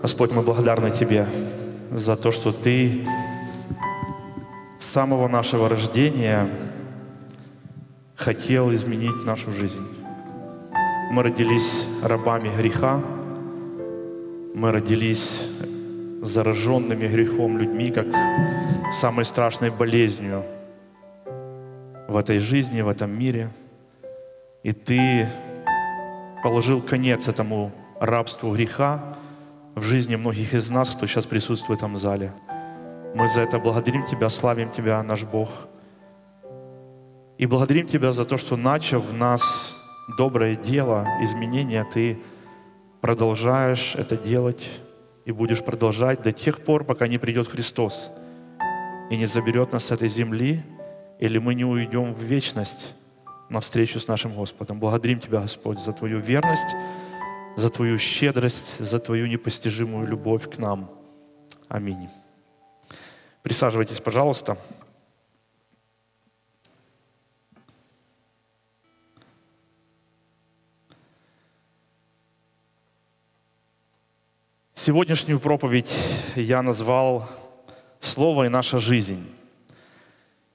Господь, мы благодарны Тебе за то, что Ты с самого нашего рождения хотел изменить нашу жизнь. Мы родились рабами греха, мы родились зараженными грехом людьми, как самой страшной болезнью в этой жизни, в этом мире – и ты положил конец этому рабству греха в жизни многих из нас, кто сейчас присутствует в этом зале. Мы за это благодарим Тебя, славим Тебя, наш Бог. И благодарим Тебя за то, что начав в нас доброе дело, изменения, Ты продолжаешь это делать и будешь продолжать до тех пор, пока не придет Христос и не заберет нас с этой земли, или мы не уйдем в вечность на встречу с нашим Господом. Благодарим Тебя, Господь, за Твою верность, за Твою щедрость, за Твою непостижимую любовь к нам. Аминь. Присаживайтесь, пожалуйста. Сегодняшнюю проповедь я назвал «Слово и наша жизнь».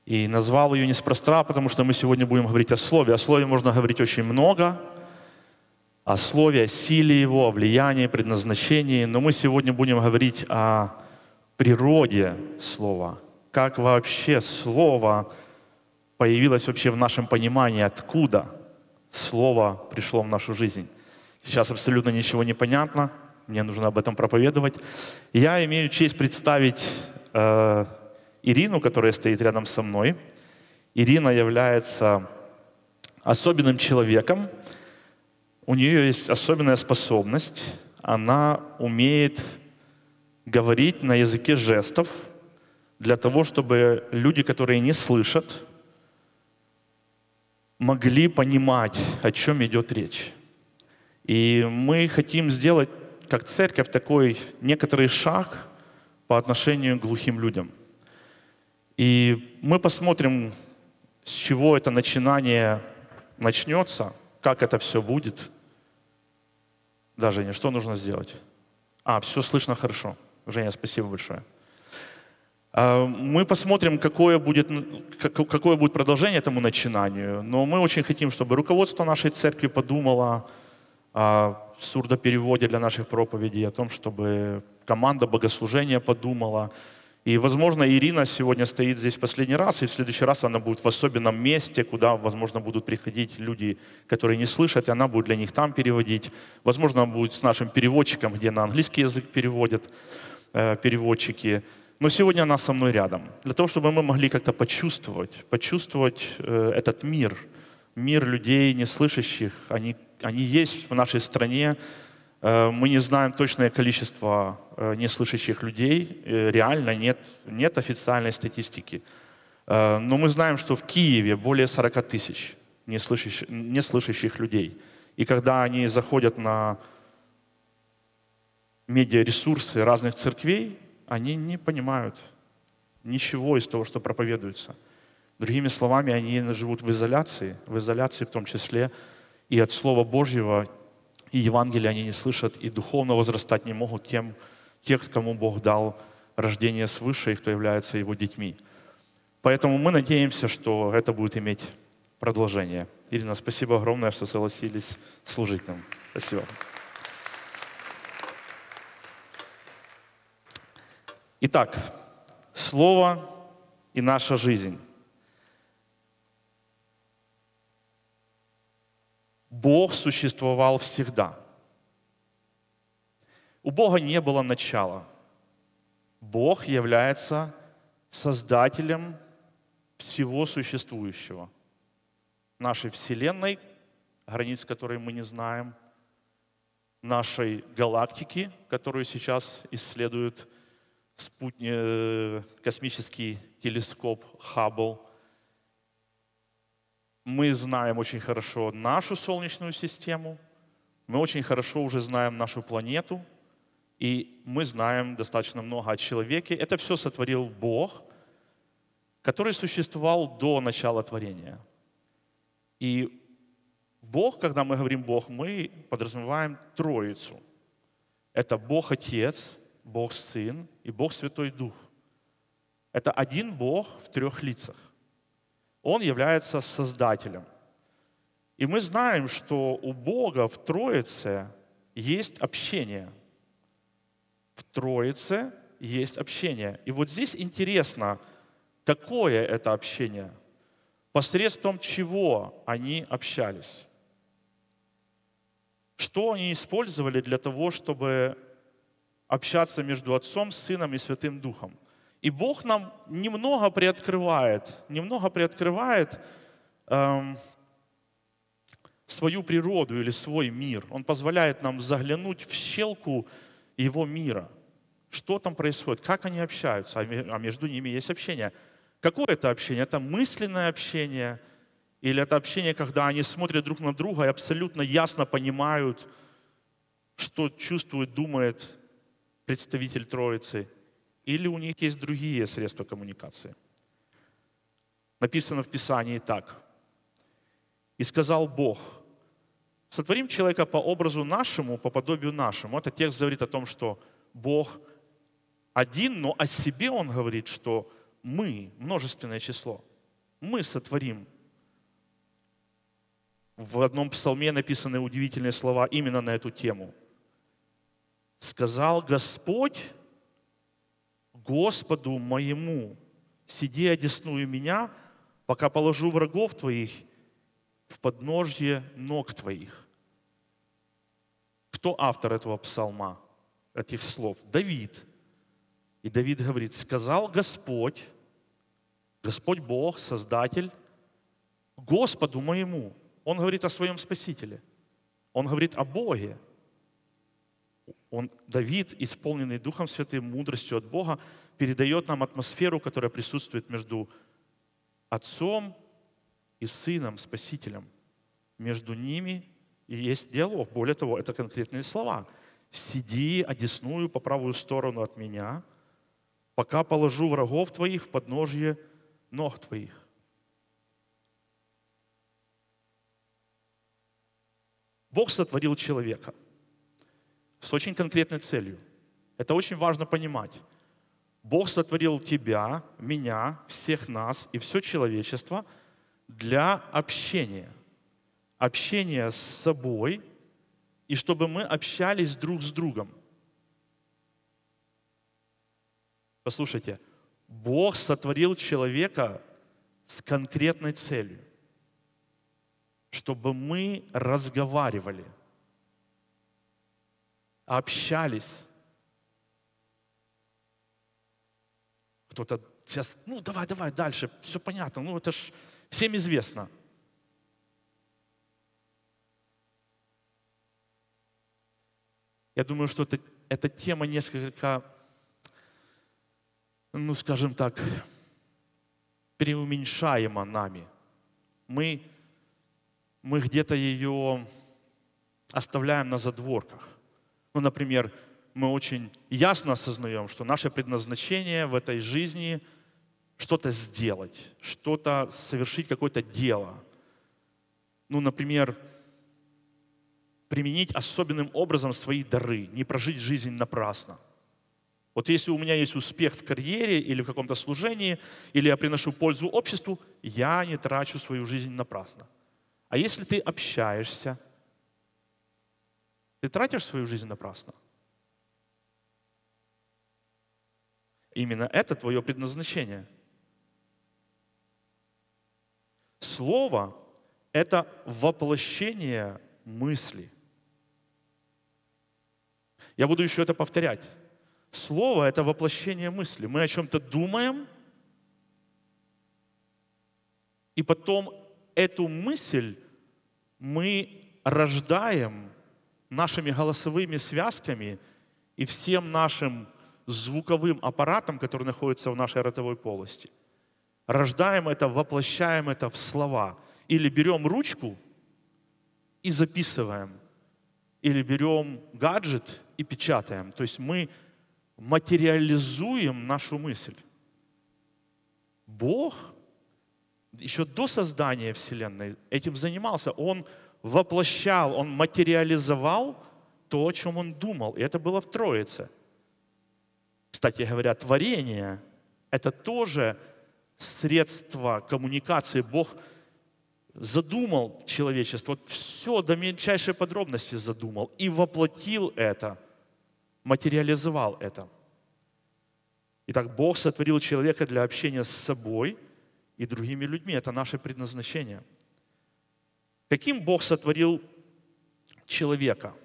И назвал ее неспроста, потому что мы сегодня будем говорить о слове. О слове можно говорить очень много, о слове, о силе его, о влиянии, предназначении. Но мы сегодня будем говорить о природе слова. Как вообще слово появилось вообще в нашем понимании, откуда слово пришло в нашу жизнь. Сейчас абсолютно ничего не понятно, мне нужно об этом проповедовать. Я имею честь представить э, Ирину, которая стоит рядом со мной. Ирина является особенным человеком. У нее есть особенная способность. Она умеет говорить на языке жестов для того, чтобы люди, которые не слышат, могли понимать, о чем идет речь. И мы хотим сделать, как церковь, такой некоторый шаг по отношению к глухим людям – и мы посмотрим, с чего это начинание начнется, как это все будет. Да, Женя, что нужно сделать? А, все слышно хорошо. Женя, спасибо большое. А, мы посмотрим, какое будет, какое будет продолжение этому начинанию, но мы очень хотим, чтобы руководство нашей церкви подумало о сурдопереводе для наших проповедей, о том, чтобы команда богослужения подумала, и, возможно, Ирина сегодня стоит здесь последний раз, и в следующий раз она будет в особенном месте, куда, возможно, будут приходить люди, которые не слышат, и она будет для них там переводить. Возможно, она будет с нашим переводчиком, где на английский язык переводят э, переводчики. Но сегодня она со мной рядом, для того, чтобы мы могли как-то почувствовать, почувствовать э, этот мир, мир людей неслышащих. Они, они есть в нашей стране, Э, мы не знаем точное количество э, неслышащих людей. Э, реально нет, нет официальной статистики. Но мы знаем, что в Киеве более 40 тысяч неслышащих, неслышащих людей. И когда они заходят на медиаресурсы разных церквей, они не понимают ничего из того, что проповедуется. Другими словами, они живут в изоляции, в изоляции в том числе и от Слова Божьего и Евангелия они не слышат, и духовно возрастать не могут тем, тех, кому Бог дал рождение свыше, и кто является Его детьми. Поэтому мы надеемся, что это будет иметь продолжение. Ирина, спасибо огромное, что согласились служить нам. Спасибо. Итак, Слово и наша жизнь. Бог существовал всегда. У Бога не было начала. Бог является создателем всего существующего. Нашей Вселенной, границ которой мы не знаем, нашей галактики, которую сейчас исследует спутни... Э, космический телескоп Хаббл – мы знаем очень хорошо нашу Солнечную систему, мы очень хорошо уже знаем нашу планету, и мы знаем достаточно много о человеке. Это все сотворил Бог, который существовал до начала творения. И Бог, когда мы говорим Бог, мы подразумеваем Троицу. Это Бог Отец, Бог Сын и Бог Святой Дух. Это один Бог в трех лицах. Он является Создателем. И мы знаем, что у Бога в Троице есть общение. В Троице есть общение. И вот здесь интересно, какое это общение, посредством чего они общались, что они использовали для того, чтобы общаться между Отцом, Сыном и Святым Духом. И Бог нам немного приоткрывает, немного приоткрывает эм, свою природу или свой мир. Он позволяет нам заглянуть в щелку его мира. Что там происходит, как они общаются, а, а между ними есть общение. Какое это общение? Это мысленное общение или это общение, когда они смотрят друг на друга и абсолютно ясно понимают, что чувствует, думает представитель Троицы – или у них есть другие средства коммуникации. Написано в Писании так. «И сказал Бог, сотворим человека по образу нашему, по подобию нашему». Это текст говорит о том, что Бог один, но о себе Он говорит, что мы, множественное число, мы сотворим. В одном псалме написаны удивительные слова именно на эту тему. «Сказал Господь, Господу моему, сиди одесную меня, пока положу врагов твоих в подножье ног твоих. Кто автор этого псалма, этих слов? Давид. И Давид говорит, сказал Господь, Господь Бог, Создатель, Господу моему. Он говорит о своем Спасителе. Он говорит о Боге он, Давид, исполненный Духом Святым, мудростью от Бога, передает нам атмосферу, которая присутствует между Отцом и Сыном, Спасителем. Между ними и есть диалог. Более того, это конкретные слова. «Сиди, одесную по правую сторону от меня, пока положу врагов твоих в подножье ног твоих». Бог сотворил человека – с очень конкретной целью. Это очень важно понимать. Бог сотворил тебя, меня, всех нас и все человечество для общения. Общения с собой и чтобы мы общались друг с другом. Послушайте, Бог сотворил человека с конкретной целью, чтобы мы разговаривали – общались. Кто-то сейчас, ну давай, давай дальше, все понятно, ну это ж всем известно. Я думаю, что это, эта тема несколько, ну скажем так, преуменьшаема нами. Мы, мы где-то ее оставляем на задворках. Ну, например, мы очень ясно осознаем, что наше предназначение в этой жизни что-то сделать, что-то совершить, какое-то дело. Ну, например, применить особенным образом свои дары, не прожить жизнь напрасно. Вот если у меня есть успех в карьере или в каком-то служении, или я приношу пользу обществу, я не трачу свою жизнь напрасно. А если ты общаешься, ты тратишь свою жизнь напрасно. Именно это твое предназначение. Слово — это воплощение мысли. Я буду еще это повторять. Слово — это воплощение мысли. Мы о чем-то думаем, и потом эту мысль мы рождаем нашими голосовыми связками и всем нашим звуковым аппаратом, который находится в нашей ротовой полости. Рождаем это, воплощаем это в слова. Или берем ручку и записываем. Или берем гаджет и печатаем. То есть мы материализуем нашу мысль. Бог еще до создания Вселенной этим занимался. Он воплощал, он материализовал то, о чем он думал. И это было в Троице. Кстати говоря, творение — это тоже средство коммуникации. Бог задумал человечество, вот все до мельчайшей подробности задумал и воплотил это, материализовал это. Итак, Бог сотворил человека для общения с собой и другими людьми. Это наше предназначение — Каким Бог сотворил человека?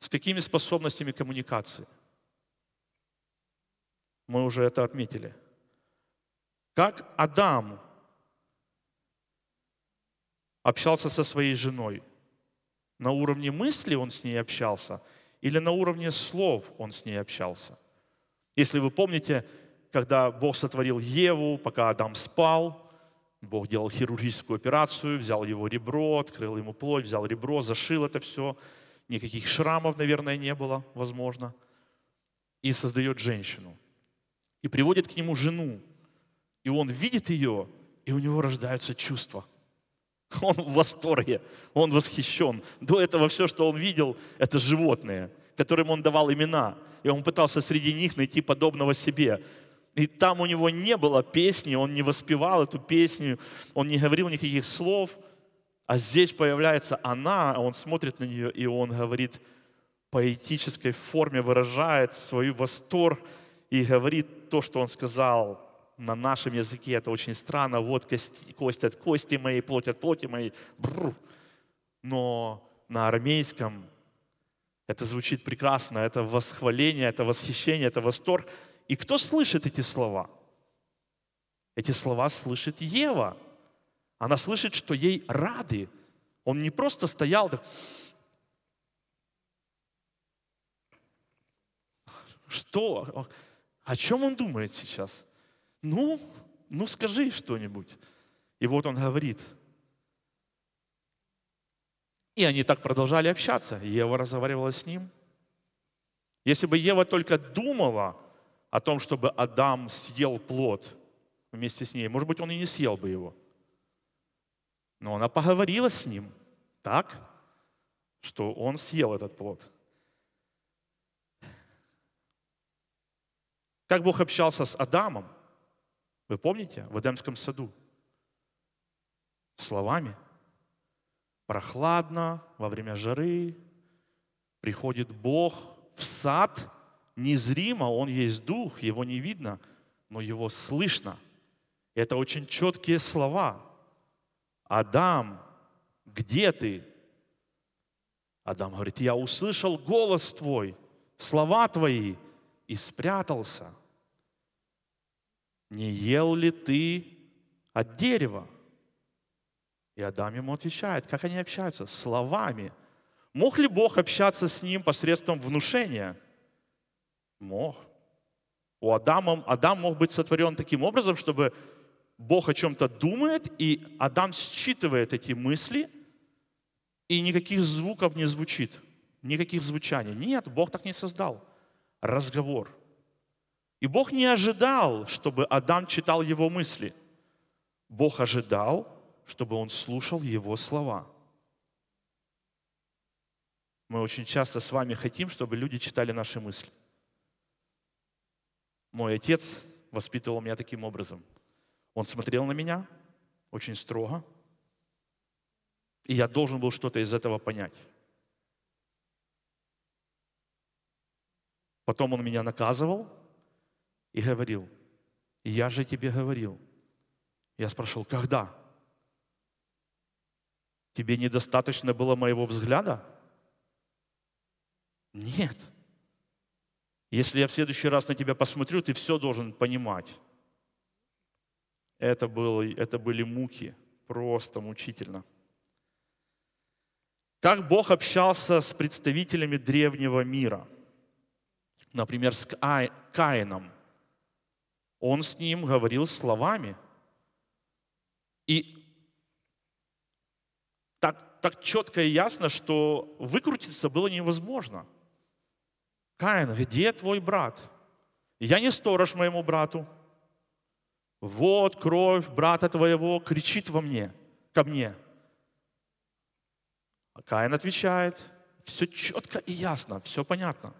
С какими способностями коммуникации? Мы уже это отметили. Как Адам общался со своей женой? На уровне мысли он с ней общался или на уровне слов он с ней общался? Если вы помните, когда Бог сотворил Еву, пока Адам спал, Бог делал хирургическую операцию, взял его ребро, открыл ему плоть, взял ребро, зашил это все. Никаких шрамов, наверное, не было, возможно. И создает женщину. И приводит к нему жену. И он видит ее, и у него рождаются чувства. Он в восторге, он восхищен. До этого все, что он видел, это животные, которым он давал имена. И он пытался среди них найти подобного себе. И там у него не было песни, он не воспевал эту песню, он не говорил никаких слов. А здесь появляется она, а он смотрит на нее, и он говорит поэтической форме, выражает свой восторг и говорит то, что он сказал на нашем языке. Это очень странно. Вот кость, кость от кости моей, плоть от плоти моей. Бррр. Но на армейском это звучит прекрасно. Это восхваление, это восхищение, это восторг – и кто слышит эти слова? Эти слова слышит Ева. Она слышит, что ей рады. Он не просто стоял так... Что? О чем он думает сейчас? Ну, ну скажи что-нибудь. И вот он говорит. И они так продолжали общаться. Ева разговаривала с ним. Если бы Ева только думала, о том, чтобы Адам съел плод вместе с ней. Может быть, он и не съел бы его. Но она поговорила с ним так, что он съел этот плод. Как Бог общался с Адамом, вы помните, в Эдемском саду? Словами. Прохладно, во время жары, приходит Бог в сад – незримо, Он есть Дух, Его не видно, но Его слышно. Это очень четкие слова. Адам, где ты? Адам говорит, я услышал голос твой, слова твои, и спрятался. Не ел ли ты от дерева? И Адам ему отвечает, как они общаются? Словами. Мог ли Бог общаться с ним посредством внушения – Мог. У Адама, Адам мог быть сотворен таким образом, чтобы Бог о чем-то думает, и Адам считывает эти мысли, и никаких звуков не звучит, никаких звучаний. Нет, Бог так не создал. Разговор. И Бог не ожидал, чтобы Адам читал его мысли. Бог ожидал, чтобы он слушал его слова. Мы очень часто с вами хотим, чтобы люди читали наши мысли – мой отец воспитывал меня таким образом. Он смотрел на меня очень строго, и я должен был что-то из этого понять. Потом он меня наказывал и говорил, я же тебе говорил. Я спрашивал, когда? Тебе недостаточно было моего взгляда? Нет. Если я в следующий раз на тебя посмотрю, ты все должен понимать. Это, было, это были муки, просто мучительно. Как Бог общался с представителями древнего мира? Например, с Каином. Он с ним говорил словами. И так, так четко и ясно, что выкрутиться было невозможно – Каин, где твой брат? Я не сторож моему брату. Вот кровь брата твоего кричит во мне, ко мне. А Каин отвечает, все четко и ясно, все понятно.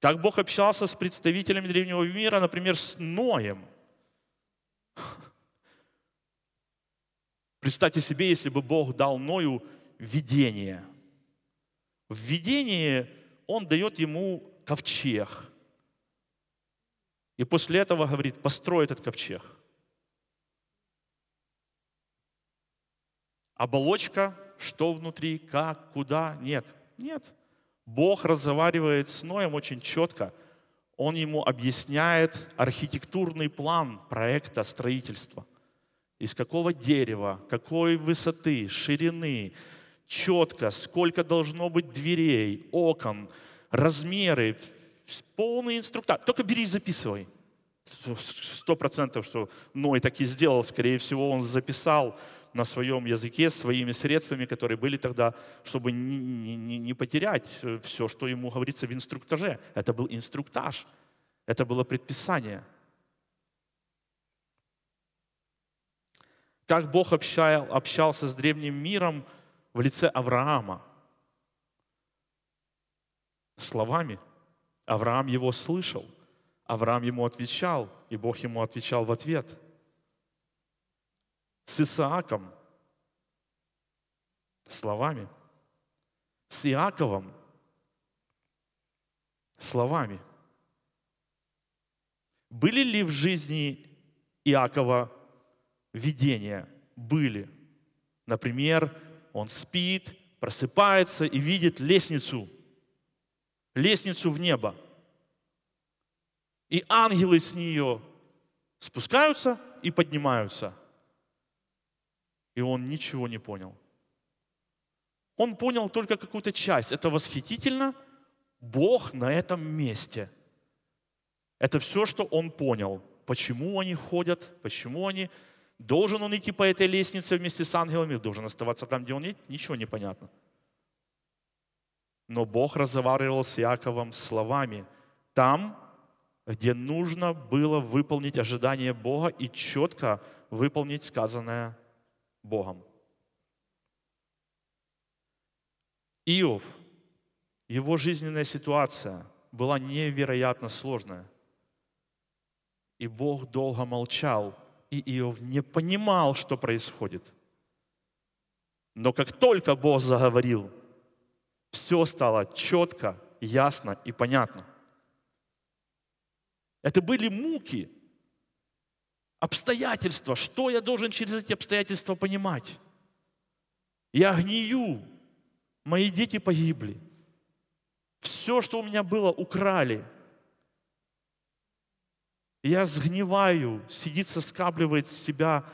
Как Бог общался с представителями древнего мира, например, с Ноем. Представьте себе, если бы Бог дал Ною видение. В видении – он дает ему ковчег. И после этого говорит, построй этот ковчег. Оболочка, что внутри, как, куда, нет. Нет. Бог разговаривает с Ноем очень четко. Он ему объясняет архитектурный план проекта строительства. Из какого дерева, какой высоты, ширины, четко, сколько должно быть дверей, окон, размеры, полный инструктаж. Только бери и записывай. Сто процентов, что Ной так и сделал. Скорее всего, он записал на своем языке, своими средствами, которые были тогда, чтобы не, не, не потерять э, все, что ему говорится в инструктаже. Это был инструктаж, это было предписание. Как Бог общал, общался с древним миром – в лице Авраама словами. Авраам его слышал, Авраам ему отвечал, и Бог ему отвечал в ответ. С Исааком словами, с Иаковом словами. Были ли в жизни Иакова видения? Были. Например, он спит, просыпается и видит лестницу, лестницу в небо. И ангелы с нее спускаются и поднимаются. И он ничего не понял. Он понял только какую-то часть. Это восхитительно. Бог на этом месте. Это все, что он понял. Почему они ходят, почему они Должен он идти по этой лестнице вместе с ангелами, должен оставаться там, где он нет, ничего не понятно. Но Бог разговаривал с Яковом словами. Там, где нужно было выполнить ожидание Бога и четко выполнить сказанное Богом. Иов, его жизненная ситуация была невероятно сложная. И Бог долго молчал, и Иов не понимал, что происходит. Но как только Бог заговорил, все стало четко, ясно и понятно. Это были муки, обстоятельства. Что я должен через эти обстоятельства понимать? Я гнию, мои дети погибли. Все, что у меня было, украли – я сгниваю, сидит, соскабливает с себя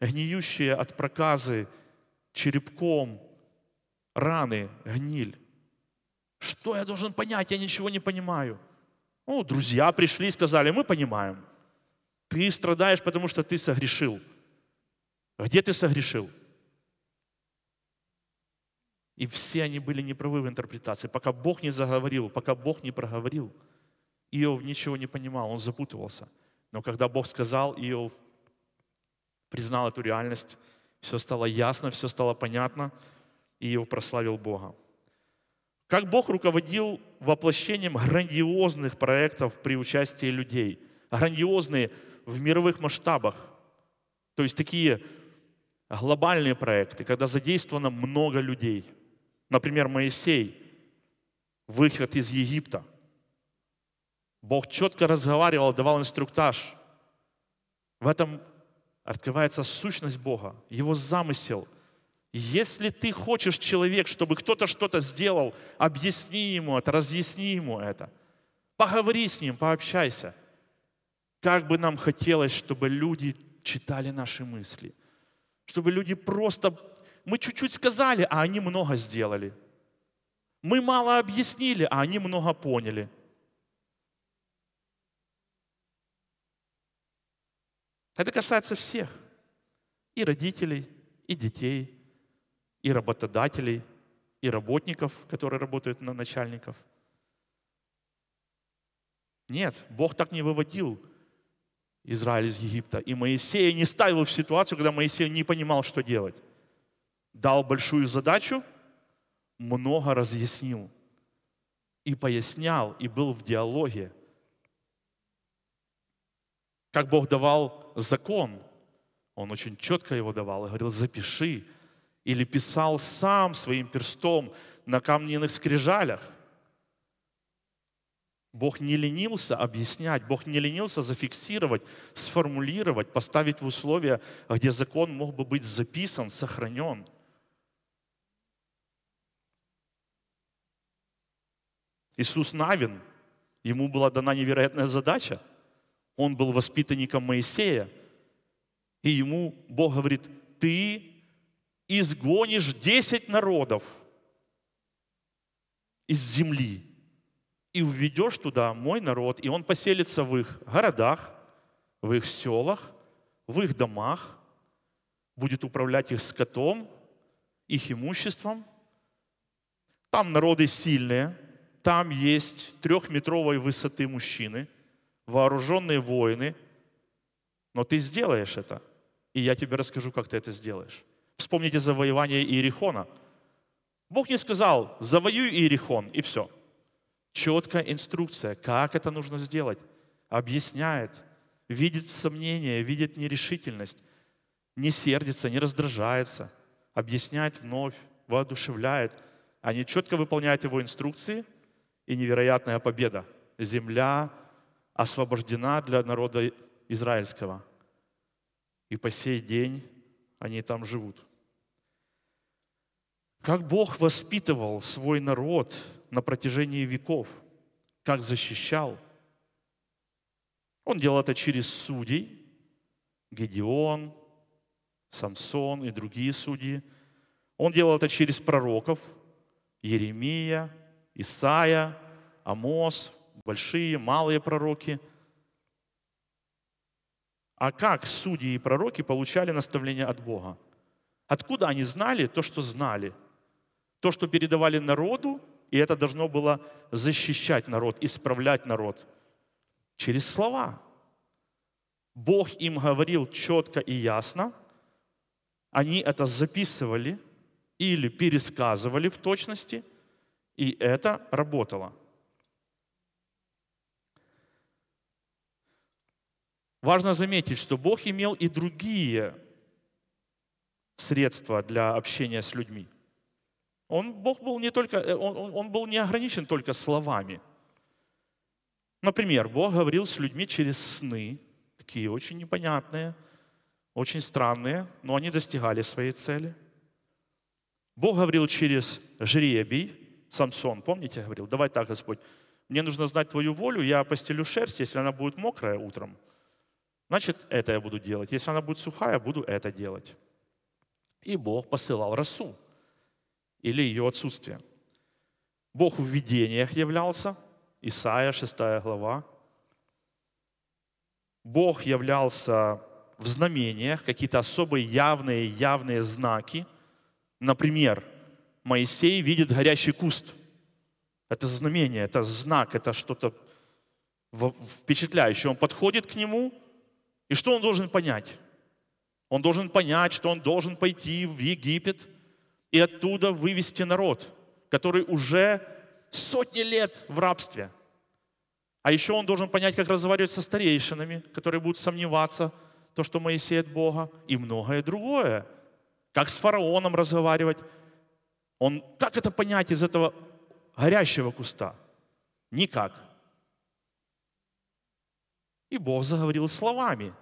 гниющие от проказы черепком раны, гниль. Что я должен понять? Я ничего не понимаю. Ну, друзья пришли и сказали, мы понимаем. Ты страдаешь, потому что ты согрешил. Где ты согрешил? И все они были неправы в интерпретации, пока Бог не заговорил, пока Бог не проговорил – Иов ничего не понимал, он запутывался. Но когда Бог сказал, Иов признал эту реальность, все стало ясно, все стало понятно, и Иов прославил Бога. Как Бог руководил воплощением грандиозных проектов при участии людей. Грандиозные в мировых масштабах. То есть такие глобальные проекты, когда задействовано много людей. Например, Моисей, выход из Египта – Бог четко разговаривал, давал инструктаж. В этом открывается сущность Бога, Его замысел. Если ты хочешь, человек, чтобы кто-то что-то сделал, объясни ему это, разъясни ему это. Поговори с ним, пообщайся. Как бы нам хотелось, чтобы люди читали наши мысли. Чтобы люди просто... Мы чуть-чуть сказали, а они много сделали. Мы мало объяснили, а они много поняли – Это касается всех. И родителей, и детей, и работодателей, и работников, которые работают на начальников. Нет, Бог так не выводил Израиль из Египта. И Моисея не ставил в ситуацию, когда Моисей не понимал, что делать. Дал большую задачу, много разъяснил. И пояснял, и был в диалоге – как Бог давал закон, Он очень четко его давал и говорил, запиши. Или писал сам своим перстом на камненных скрижалях. Бог не ленился объяснять, Бог не ленился зафиксировать, сформулировать, поставить в условия, где закон мог бы быть записан, сохранен. Иисус Навин, ему была дана невероятная задача – он был воспитанником Моисея, и ему Бог говорит, ты изгонишь десять народов из земли и введешь туда мой народ, и он поселится в их городах, в их селах, в их домах, будет управлять их скотом, их имуществом. Там народы сильные, там есть трехметровой высоты мужчины – вооруженные воины, но ты сделаешь это. И я тебе расскажу, как ты это сделаешь. Вспомните завоевание Иерихона. Бог не сказал, завоюй Иерихон, и все. Четкая инструкция, как это нужно сделать. Объясняет, видит сомнение, видит нерешительность, не сердится, не раздражается, объясняет вновь, воодушевляет. Они а четко выполняют его инструкции, и невероятная победа. Земля освобождена для народа израильского. И по сей день они там живут. Как Бог воспитывал свой народ на протяжении веков, как защищал. Он делал это через судей, Гедеон, Самсон и другие судьи. Он делал это через пророков, Еремия, Исаия, Амос – большие, малые пророки. А как судьи и пророки получали наставление от Бога? Откуда они знали то, что знали? То, что передавали народу, и это должно было защищать народ, исправлять народ. Через слова. Бог им говорил четко и ясно. Они это записывали или пересказывали в точности, и это работало – Важно заметить, что Бог имел и другие средства для общения с людьми. Он, Бог был не только, э, он, он был не ограничен только словами. Например, Бог говорил с людьми через сны, такие очень непонятные, очень странные, но они достигали своей цели. Бог говорил через жребий, Самсон, помните, говорил, давай так, Господь, мне нужно знать твою волю, я постелю шерсть, если она будет мокрая утром – значит, это я буду делать. Если она будет сухая, буду это делать. И Бог посылал росу или ее отсутствие. Бог в видениях являлся, Исаия 6 глава. Бог являлся в знамениях, какие-то особые явные, явные знаки. Например, Моисей видит горящий куст. Это знамение, это знак, это что-то впечатляющее. Он подходит к нему, и что он должен понять? Он должен понять, что он должен пойти в Египет и оттуда вывести народ, который уже сотни лет в рабстве. А еще он должен понять, как разговаривать со старейшинами, которые будут сомневаться, то, что Моисей от Бога, и многое другое. Как с фараоном разговаривать. Он, как это понять из этого горящего куста? Никак. И Бог заговорил словами –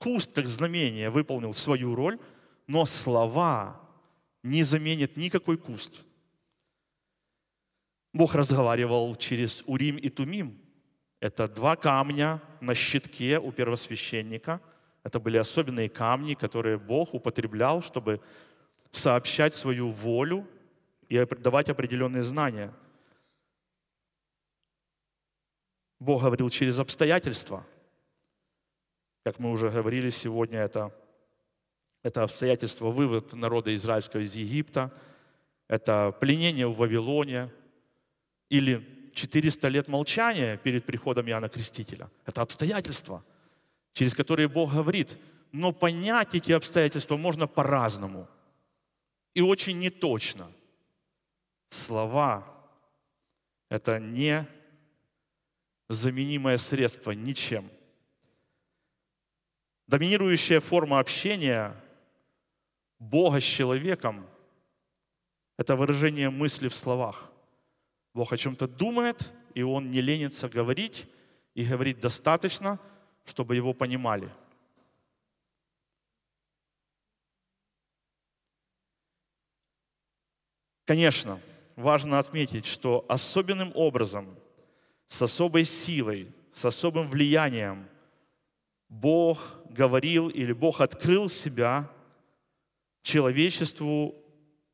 Куст как знамение выполнил свою роль, но слова не заменят никакой куст. Бог разговаривал через Урим и Тумим. Это два камня на щитке у первосвященника. Это были особенные камни, которые Бог употреблял, чтобы сообщать свою волю и давать определенные знания. Бог говорил через обстоятельства – как мы уже говорили сегодня, это, это обстоятельство вывод народа израильского из Египта, это пленение в Вавилоне или 400 лет молчания перед приходом Иоанна Крестителя. Это обстоятельства, через которые Бог говорит. Но понять эти обстоятельства можно по-разному и очень неточно. Слова – это не заменимое средство ничем – Доминирующая форма общения Бога с человеком – это выражение мысли в словах. Бог о чем-то думает, и он не ленится говорить, и говорит достаточно, чтобы его понимали. Конечно, важно отметить, что особенным образом, с особой силой, с особым влиянием – Бог говорил или Бог открыл себя человечеству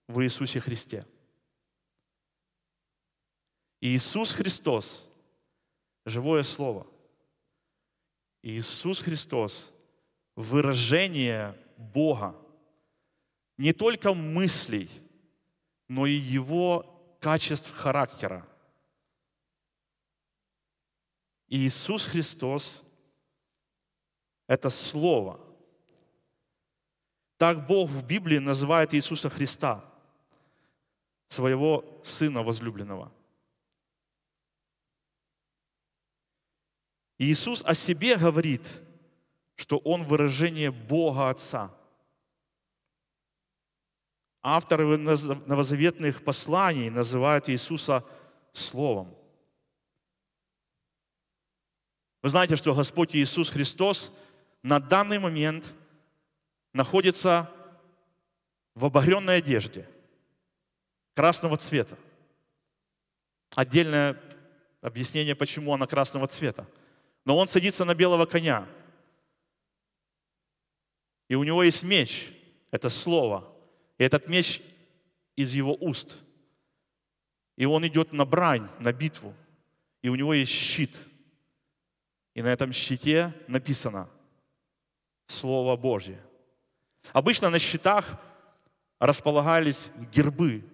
в Иисусе Христе. Иисус Христос – живое Слово. Иисус Христос – выражение Бога. Не только мыслей, но и Его качеств характера. Иисус Христос – это Слово. Так Бог в Библии называет Иисуса Христа, своего Сына возлюбленного. Иисус о себе говорит, что Он выражение Бога Отца. Авторы новозаветных посланий называют Иисуса Словом. Вы знаете, что Господь Иисус Христос – на данный момент находится в оборенной одежде красного цвета. Отдельное объяснение, почему она красного цвета. Но он садится на белого коня, и у него есть меч, это слово, и этот меч из его уст. И он идет на брань, на битву, и у него есть щит. И на этом щите написано – Слово Божье. Обычно на счетах располагались гербы,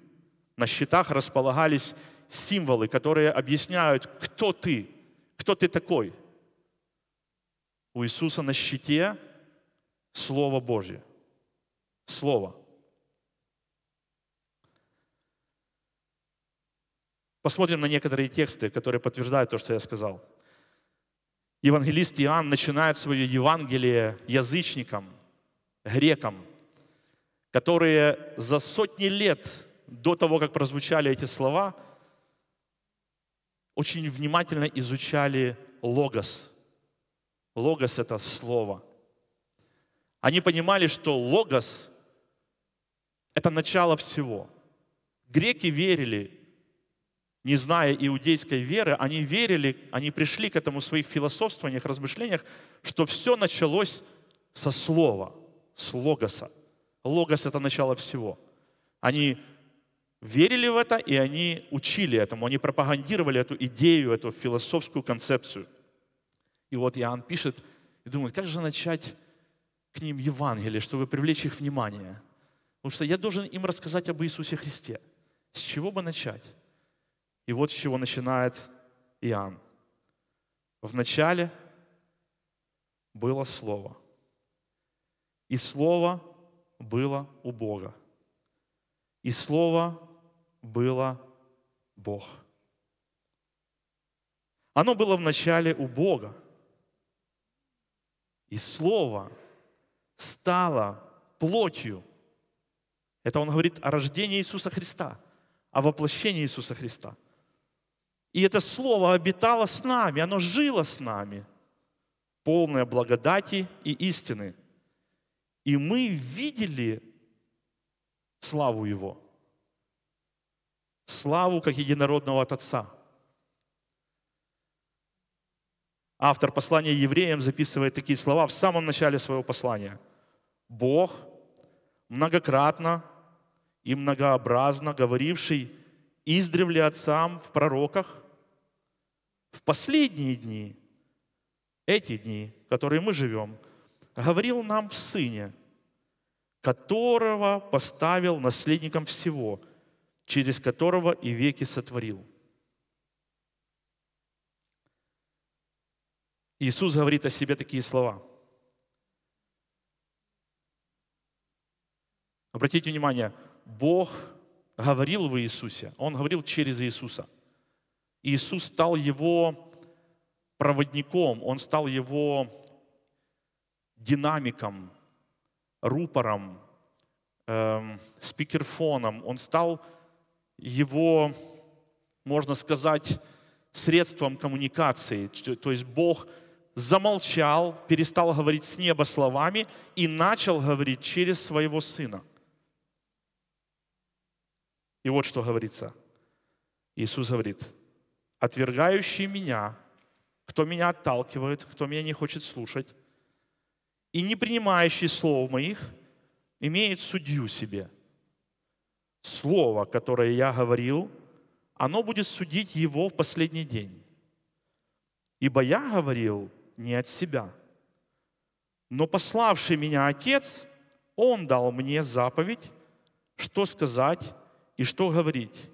на счетах располагались символы, которые объясняют, кто ты, кто ты такой. У Иисуса на щите Слово Божье. Слово. Посмотрим на некоторые тексты, которые подтверждают то, что я сказал евангелист Иоанн начинает свое Евангелие язычникам, грекам, которые за сотни лет до того, как прозвучали эти слова, очень внимательно изучали логос. Логос — это слово. Они понимали, что логос — это начало всего. Греки верили, не зная иудейской веры, они верили, они пришли к этому в своих философствованиях, размышлениях, что все началось со слова, с логоса. Логос – это начало всего. Они верили в это, и они учили этому, они пропагандировали эту идею, эту философскую концепцию. И вот Иоанн пишет и думает, как же начать к ним Евангелие, чтобы привлечь их внимание? Потому что я должен им рассказать об Иисусе Христе. С чего бы начать? И вот с чего начинает Иоанн. В начале было Слово. И Слово было у Бога. И Слово было Бог. Оно было в начале у Бога. И Слово стало плотью. Это он говорит о рождении Иисуса Христа, о воплощении Иисуса Христа – и это Слово обитало с нами, оно жило с нами, полное благодати и истины. И мы видели славу Его, славу как единородного от Отца. Автор послания евреям записывает такие слова в самом начале своего послания. «Бог, многократно и многообразно говоривший издревле отцам в пророках, в последние дни, эти дни, в которые мы живем, говорил нам в Сыне, которого поставил наследником всего, через которого и веки сотворил. Иисус говорит о себе такие слова. Обратите внимание, Бог говорил в Иисусе, Он говорил через Иисуса – Иисус стал его проводником, он стал его динамиком, рупором, эм, спикерфоном, он стал его, можно сказать, средством коммуникации. То есть Бог замолчал, перестал говорить с неба словами и начал говорить через своего сына. И вот что говорится. Иисус говорит, отвергающий меня, кто меня отталкивает, кто меня не хочет слушать, и не принимающий слов моих, имеет судью себе. Слово, которое я говорил, оно будет судить его в последний день. Ибо я говорил не от себя, но пославший меня Отец, Он дал мне заповедь, что сказать и что говорить.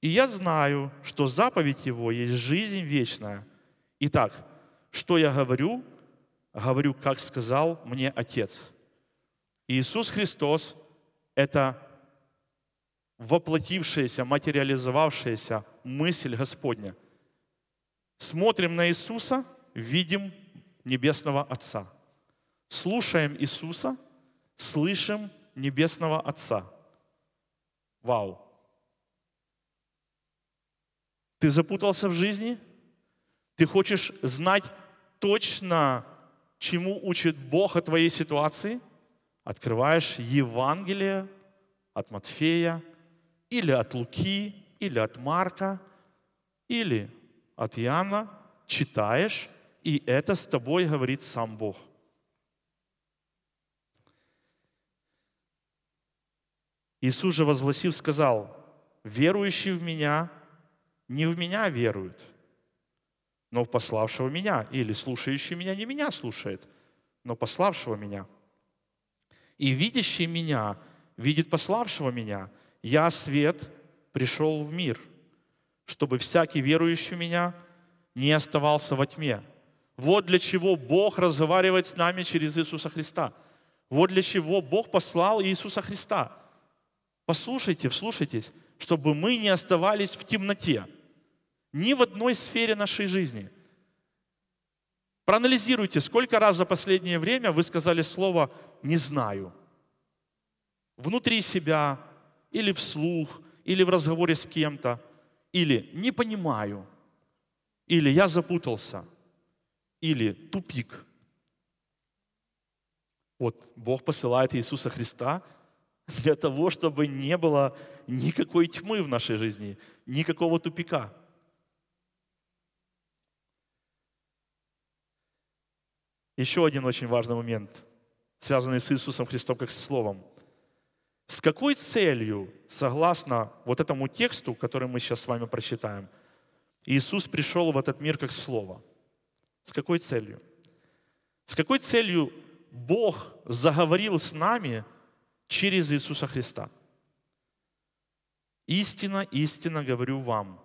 И я знаю, что заповедь Его есть жизнь вечная. Итак, что я говорю? Говорю, как сказал мне Отец. Иисус Христос – это воплотившаяся, материализовавшаяся мысль Господня. Смотрим на Иисуса, видим Небесного Отца. Слушаем Иисуса, слышим Небесного Отца. Вау! Ты запутался в жизни? Ты хочешь знать точно, чему учит Бог о твоей ситуации? Открываешь Евангелие от Матфея или от Луки, или от Марка, или от Иоанна, читаешь, и это с тобой говорит сам Бог. Иисус же возгласив, сказал, верующий в Меня – не в меня веруют, но в пославшего меня. Или слушающий меня не меня слушает, но пославшего меня. И видящий меня видит пославшего меня. Я свет пришел в мир, чтобы всякий верующий в меня не оставался во тьме. Вот для чего Бог разговаривает с нами через Иисуса Христа. Вот для чего Бог послал Иисуса Христа. Послушайте, вслушайтесь, чтобы мы не оставались в темноте – ни в одной сфере нашей жизни. Проанализируйте, сколько раз за последнее время вы сказали слово «не знаю». Внутри себя, или вслух, или в разговоре с кем-то, или «не понимаю», или «я запутался», или «тупик». Вот Бог посылает Иисуса Христа для того, чтобы не было никакой тьмы в нашей жизни, никакого тупика. Еще один очень важный момент, связанный с Иисусом Христом как с Словом. С какой целью, согласно вот этому тексту, который мы сейчас с вами прочитаем, Иисус пришел в этот мир как Слово? С какой целью? С какой целью Бог заговорил с нами через Иисуса Христа? Истина, истина говорю вам,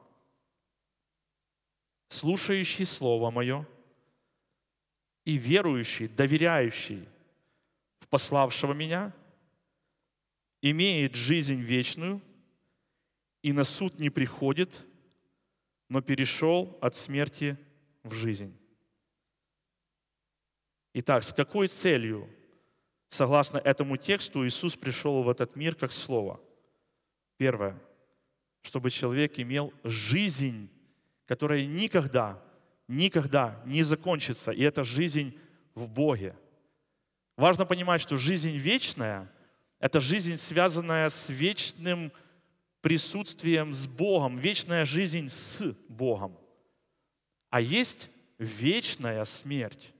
слушающий Слово Мое и верующий, доверяющий в пославшего меня, имеет жизнь вечную и на суд не приходит, но перешел от смерти в жизнь. Итак, с какой целью, согласно этому тексту, Иисус пришел в этот мир как Слово? Первое, чтобы человек имел жизнь, которая никогда никогда не закончится, и это жизнь в Боге. Важно понимать, что жизнь вечная — это жизнь, связанная с вечным присутствием с Богом, вечная жизнь с Богом. А есть вечная смерть.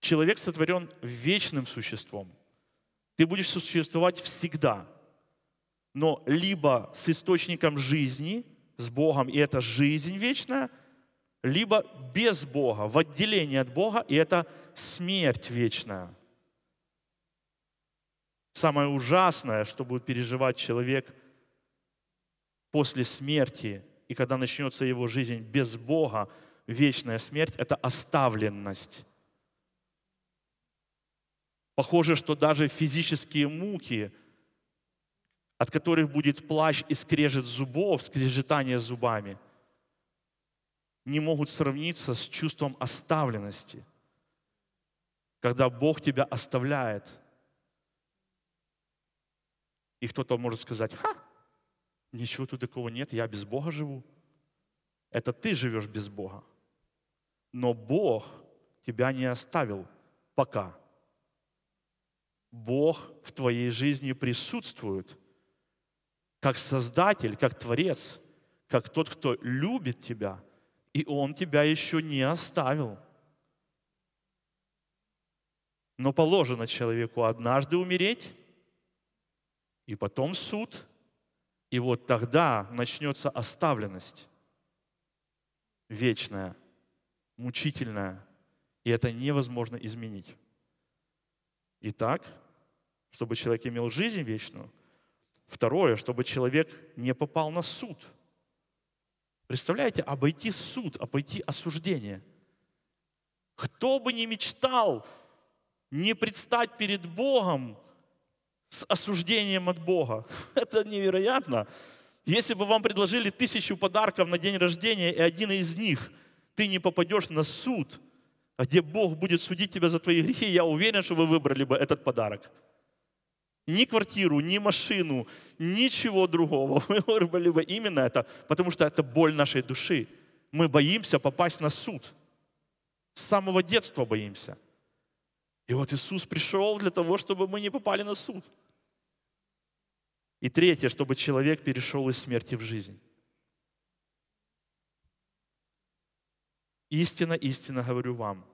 Человек сотворен вечным существом. Ты будешь существовать всегда, но либо с источником жизни, с Богом, и это жизнь вечная — либо без Бога, в отделении от Бога, и это смерть вечная. Самое ужасное, что будет переживать человек после смерти, и когда начнется его жизнь без Бога, вечная смерть – это оставленность. Похоже, что даже физические муки, от которых будет плащ и скрежет зубов, скрежетание зубами – не могут сравниться с чувством оставленности, когда Бог тебя оставляет. И кто-то может сказать, ха, ничего тут такого нет, я без Бога живу. Это ты живешь без Бога. Но Бог тебя не оставил пока. Бог в твоей жизни присутствует как Создатель, как Творец, как тот, кто любит тебя – и Он тебя еще не оставил. Но положено человеку однажды умереть, и потом суд, и вот тогда начнется оставленность вечная, мучительная, и это невозможно изменить. Итак, чтобы человек имел жизнь вечную. Второе, чтобы человек не попал на суд – Представляете, обойти суд, обойти осуждение. Кто бы ни мечтал не предстать перед Богом с осуждением от Бога. Это невероятно. Если бы вам предложили тысячу подарков на день рождения, и один из них ты не попадешь на суд, где Бог будет судить тебя за твои грехи, я уверен, что вы выбрали бы этот подарок. Ни квартиру, ни машину, ничего другого. Мы выбрали бы именно это, потому что это боль нашей души. Мы боимся попасть на суд. С самого детства боимся. И вот Иисус пришел для того, чтобы мы не попали на суд. И третье, чтобы человек перешел из смерти в жизнь. Истина, истина говорю вам,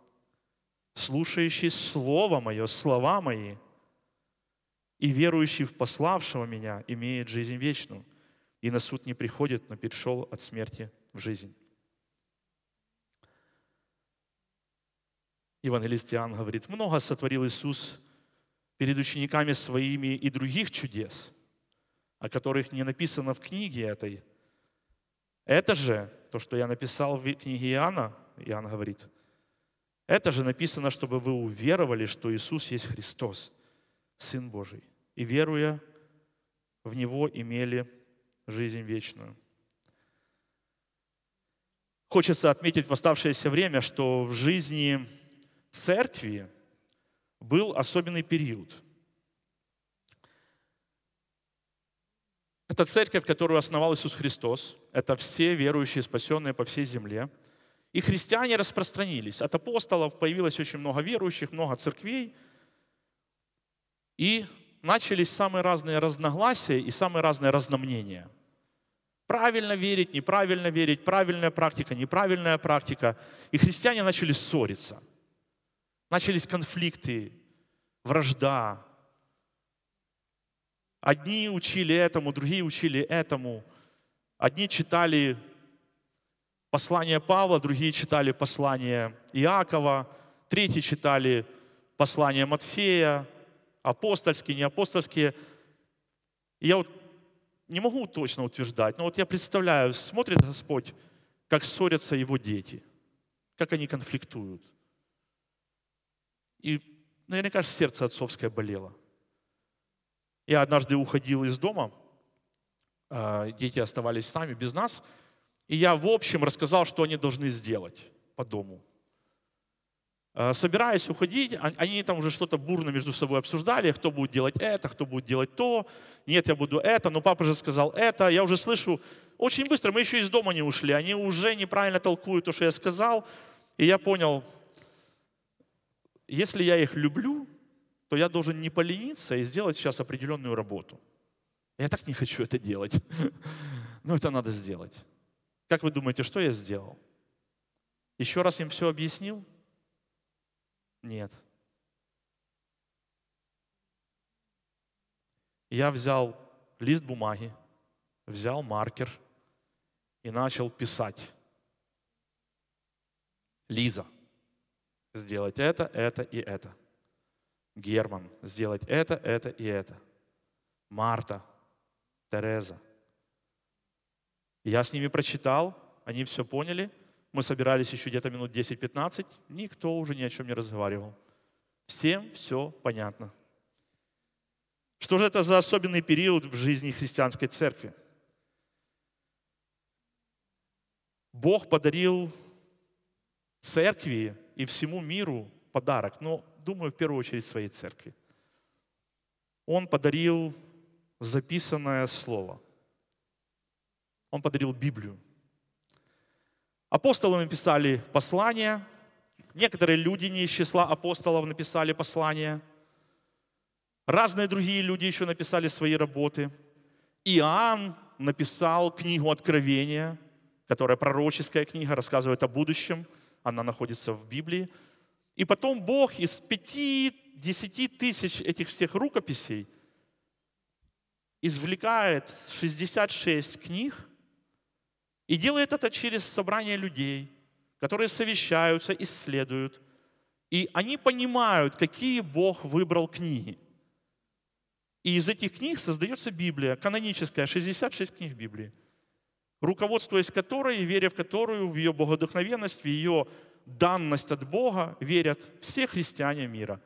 слушающий Слово Мое, слова Мои – и верующий в пославшего меня имеет жизнь вечную, и на суд не приходит, но перешел от смерти в жизнь. Евангелист Иоанн говорит, много сотворил Иисус перед учениками своими и других чудес, о которых не написано в книге этой. Это же, то, что я написал в книге Иоанна, Иоанн говорит, это же написано, чтобы вы уверовали, что Иисус есть Христос – Сын Божий, и веруя в Него имели жизнь вечную. Хочется отметить в оставшееся время, что в жизни церкви был особенный период. Это церковь, которую основал Иисус Христос. Это все верующие, спасенные по всей земле. И христиане распространились. От апостолов появилось очень много верующих, много церквей – и начались самые разные разногласия и самые разные разномнения. Правильно верить, неправильно верить, правильная практика, неправильная практика. И христиане начали ссориться. Начались конфликты, вражда. Одни учили этому, другие учили этому. Одни читали послание Павла, другие читали послание Иакова, третьи читали послание Матфея, апостольские, не апостольские. И я вот не могу точно утверждать, но вот я представляю, смотрит Господь, как ссорятся его дети, как они конфликтуют. И наверняка же сердце отцовское болело. Я однажды уходил из дома, а, дети оставались с нами, без нас, и я в общем рассказал, что они должны сделать по дому. Э, собираюсь уходить, а, они там уже что-то бурно между собой обсуждали, кто будет делать это, кто будет делать то, нет, я буду это, но папа же сказал это, я уже слышу, очень быстро, мы еще из дома не ушли, они уже неправильно толкуют то, что я сказал, и я понял, если я их люблю, то я должен не полениться и сделать сейчас определенную работу. Я так не хочу это делать, но это надо сделать. Как вы думаете, что я сделал? Еще раз им все объяснил? Нет. Я взял лист бумаги, взял маркер и начал писать. Лиза, сделать это, это и это. Герман, сделать это, это и это. Марта, Тереза. Я с ними прочитал, они все поняли, мы собирались еще где-то минут 10-15, никто уже ни о чем не разговаривал. Всем все понятно. Что же это за особенный период в жизни христианской церкви? Бог подарил церкви и всему миру подарок, но, ну, думаю, в первую очередь своей церкви. Он подарил записанное слово. Он подарил Библию. Апостолы писали послания, некоторые люди не из числа апостолов написали послания, разные другие люди еще написали свои работы. Иоанн написал книгу Откровения, которая пророческая книга, рассказывает о будущем, она находится в Библии. И потом Бог из пяти, десяти тысяч этих всех рукописей извлекает 66 книг, и делает это через собрание людей, которые совещаются, исследуют. И они понимают, какие Бог выбрал книги. И из этих книг создается Библия, каноническая, 66 книг Библии, руководствуясь которой и веря в которую, в ее богодухновенность, в ее данность от Бога, верят все христиане мира.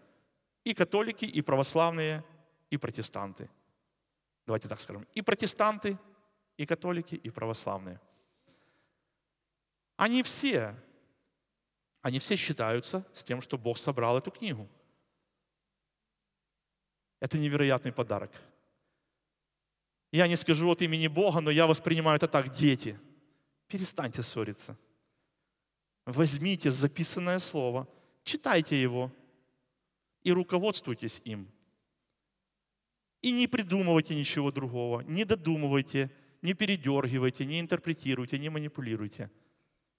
И католики, и православные, и протестанты. Давайте так скажем. И протестанты, и католики, и православные – они все, они все считаются с тем, что Бог собрал эту книгу. Это невероятный подарок. Я не скажу от имени Бога, но я воспринимаю это так, дети, перестаньте ссориться. Возьмите записанное слово, читайте его и руководствуйтесь им. И не придумывайте ничего другого, не додумывайте, не передергивайте, не интерпретируйте, не манипулируйте –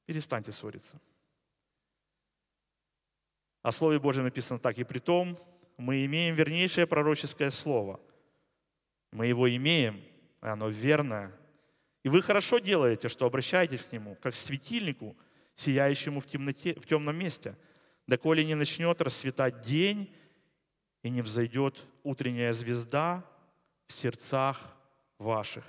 перестаньте ссориться. О Слове Божьем написано так, и при том мы имеем вернейшее пророческое слово. Мы его имеем, и оно верное. И вы хорошо делаете, что обращаетесь к нему, как к светильнику, сияющему в, темноте, в темном месте, доколе не начнет расцветать день и не взойдет утренняя звезда в сердцах ваших.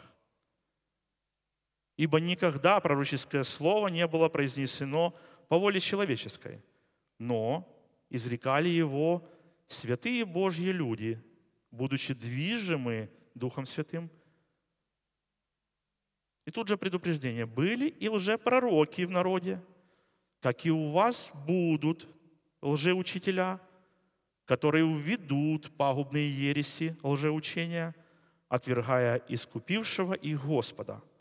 Ибо никогда пророческое слово не было произнесено по воле человеческой, но изрекали его святые Божьи люди, будучи движимы Духом Святым. И тут же предупреждение. Были и лжепророки в народе, как и у вас будут лжеучителя, которые уведут пагубные ереси лжеучения, отвергая искупившего их Господа –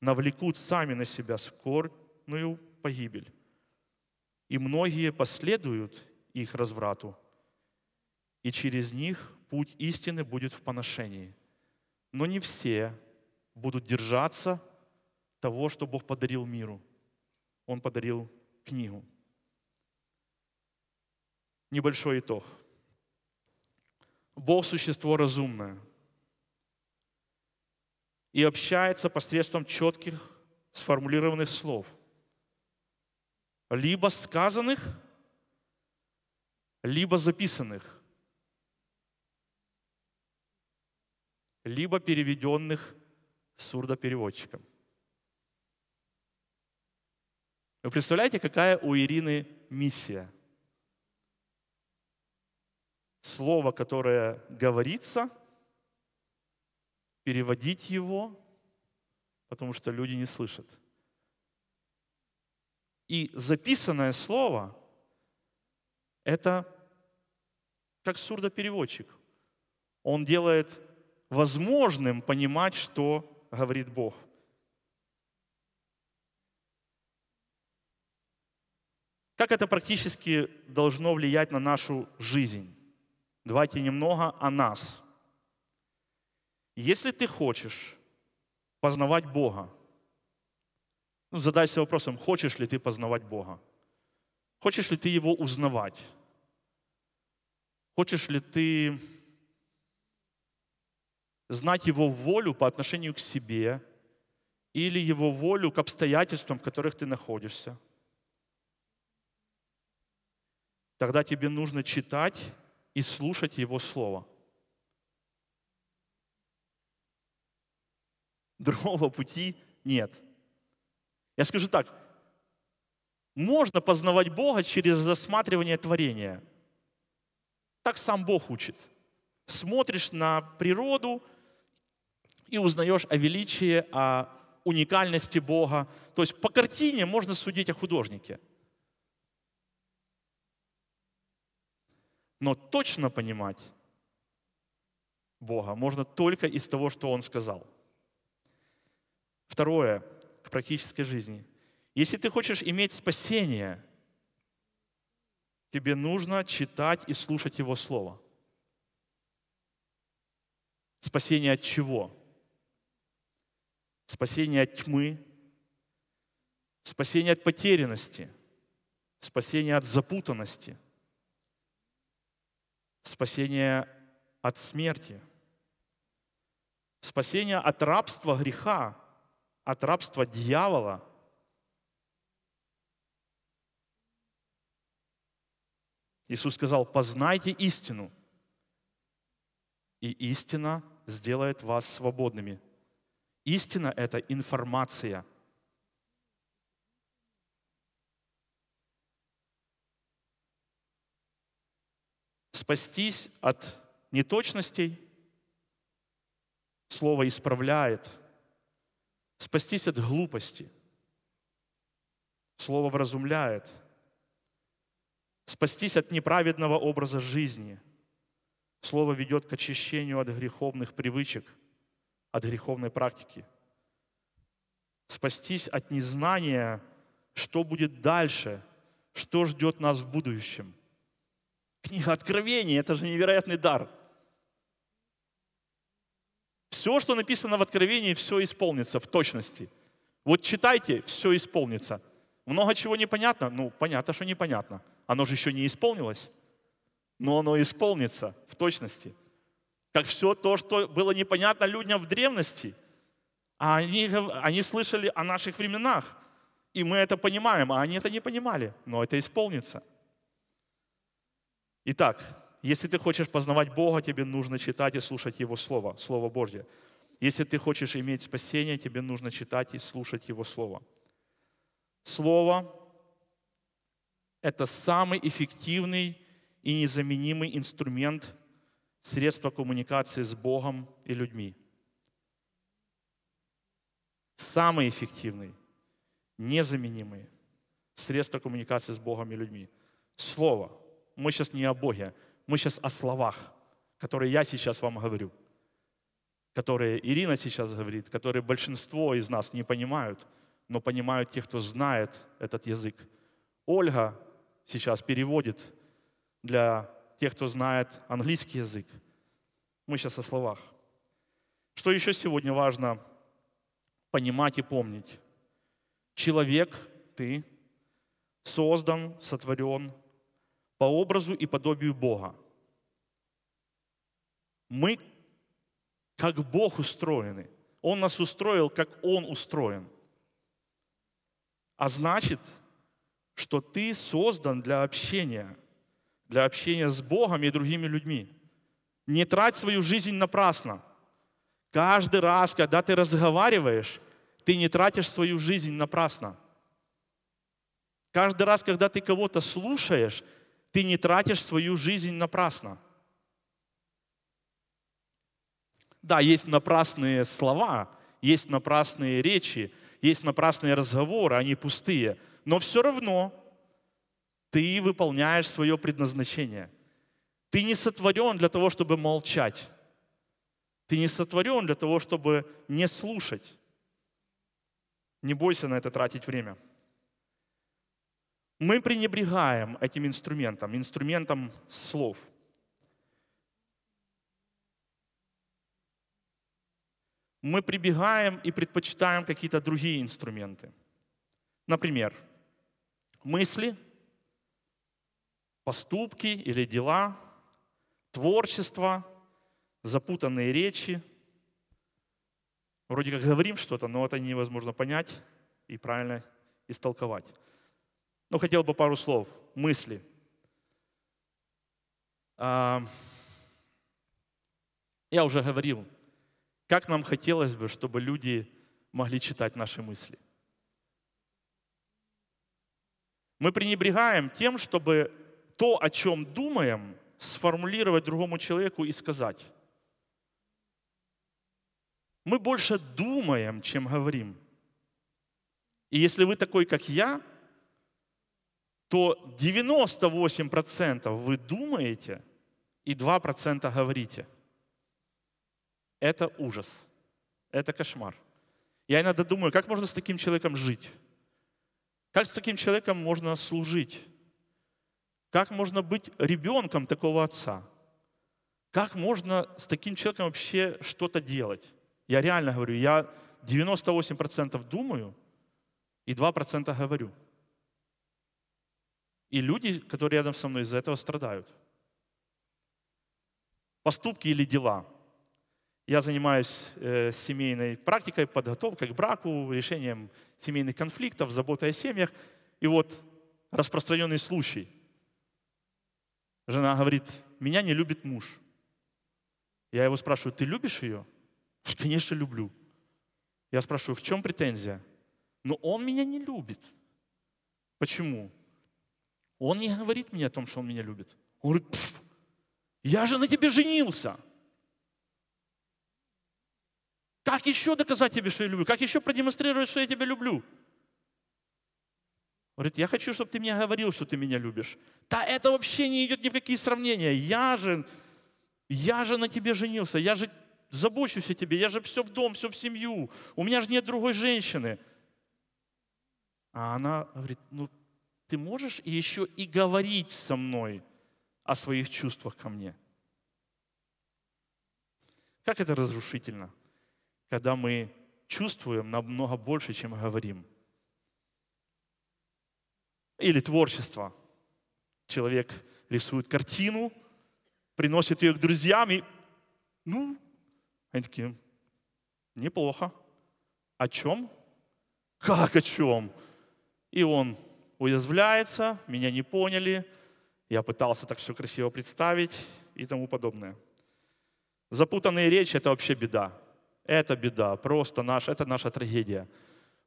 навлекут сами на себя скорбную погибель. И многие последуют их разврату, и через них путь истины будет в поношении. Но не все будут держаться того, что Бог подарил миру. Он подарил книгу. Небольшой итог. Бог – существо разумное и общается посредством четких сформулированных слов. Либо сказанных, либо записанных, либо переведенных сурдопереводчиком. Вы представляете, какая у Ирины миссия? Слово, которое говорится, переводить его, потому что люди не слышат. И записанное слово – это как сурдопереводчик. Он делает возможным понимать, что говорит Бог. Как это практически должно влиять на нашу жизнь? Давайте немного о нас – если ты хочешь познавать Бога, ну, задайся вопросом, хочешь ли ты познавать Бога? Хочешь ли ты Его узнавать? Хочешь ли ты знать Его волю по отношению к себе или Его волю к обстоятельствам, в которых ты находишься? Тогда тебе нужно читать и слушать Его Слово – Другого пути нет. Я скажу так, можно познавать Бога через засматривание творения. Так сам Бог учит. Смотришь на природу и узнаешь о величии, о уникальности Бога. То есть по картине можно судить о художнике. Но точно понимать Бога можно только из того, что Он сказал – Второе, в практической жизни. Если ты хочешь иметь спасение, тебе нужно читать и слушать Его Слово. Спасение от чего? Спасение от тьмы, спасение от потерянности, спасение от запутанности, спасение от смерти, спасение от рабства греха, от рабства дьявола, Иисус сказал, познайте истину, и истина сделает вас свободными. Истина — это информация. Спастись от неточностей — слово «исправляет» — спастись от глупости. Слово вразумляет. Спастись от неправедного образа жизни. Слово ведет к очищению от греховных привычек, от греховной практики. Спастись от незнания, что будет дальше, что ждет нас в будущем. Книга Откровения – это же невероятный дар – все, что написано в Откровении, все исполнится в точности. Вот читайте, все исполнится. Много чего непонятно? Ну, понятно, что непонятно. Оно же еще не исполнилось, но оно исполнится в точности. Как все то, что было непонятно людям в древности, а они, они слышали о наших временах, и мы это понимаем, а они это не понимали, но это исполнится. Итак, если ты хочешь познавать Бога, тебе нужно читать и слушать Его Слово, Слово Божье. Если ты хочешь иметь спасение, тебе нужно читать и слушать Его Слово. Слово – это самый эффективный и незаменимый инструмент средства коммуникации с Богом и людьми. Самый эффективный, незаменимый средство коммуникации с Богом и людьми. Слово. Мы сейчас не о Боге, мы сейчас о словах, которые я сейчас вам говорю, которые Ирина сейчас говорит, которые большинство из нас не понимают, но понимают те, кто знает этот язык. Ольга сейчас переводит для тех, кто знает английский язык. Мы сейчас о словах. Что еще сегодня важно понимать и помнить? Человек, ты, создан, сотворен по образу и подобию Бога. Мы как Бог устроены. Он нас устроил, как Он устроен. А значит, что ты создан для общения, для общения с Богом и другими людьми. Не трать свою жизнь напрасно. Каждый раз, когда ты разговариваешь, ты не тратишь свою жизнь напрасно. Каждый раз, когда ты кого-то слушаешь, ты не тратишь свою жизнь напрасно. Да, есть напрасные слова, есть напрасные речи, есть напрасные разговоры, они пустые, но все равно ты выполняешь свое предназначение. Ты не сотворен для того, чтобы молчать. Ты не сотворен для того, чтобы не слушать. Не бойся на это тратить время. Мы пренебрегаем этим инструментом, инструментом слов. Мы прибегаем и предпочитаем какие-то другие инструменты. Например, мысли, поступки или дела, творчество, запутанные речи. Вроде как говорим что-то, но это невозможно понять и правильно истолковать. Но ну, хотел бы пару слов, мысли. А, я уже говорил, как нам хотелось бы, чтобы люди могли читать наши мысли. Мы пренебрегаем тем, чтобы то, о чем думаем, сформулировать другому человеку и сказать. Мы больше думаем, чем говорим. И если вы такой, как я, то 98% вы думаете и 2% говорите. Это ужас. Это кошмар. Я иногда думаю, как можно с таким человеком жить? Как с таким человеком можно служить? Как можно быть ребенком такого отца? Как можно с таким человеком вообще что-то делать? Я реально говорю, я 98% думаю и 2% говорю. И люди, которые рядом со мной, из-за этого страдают. Поступки или дела. Я занимаюсь э, семейной практикой, подготовкой к браку, решением семейных конфликтов, заботой о семьях. И вот распространенный случай. Жена говорит, меня не любит муж. Я его спрашиваю, ты любишь ее? Конечно, люблю. Я спрашиваю, в чем претензия? Но он меня не любит. Почему? Он не говорит мне о том, что он меня любит. Он говорит, я же на тебе женился. Как еще доказать тебе, что я люблю? Как еще продемонстрировать, что я тебя люблю? Он говорит, я хочу, чтобы ты мне говорил, что ты меня любишь. Да это вообще не идет ни в какие сравнения. Я же, я же на тебе женился, я же забочусь о тебе, я же все в дом, все в семью, у меня же нет другой женщины. А она говорит, ну ты можешь и еще и говорить со мной о своих чувствах ко мне. Как это разрушительно, когда мы чувствуем намного больше, чем говорим. Или творчество. Человек рисует картину, приносит ее к друзьям, и, ну, они такие, неплохо. О чем? Как о чем? И он уязвляется, меня не поняли, я пытался так все красиво представить и тому подобное. Запутанные речи — это вообще беда. Это беда, просто наша, это наша трагедия.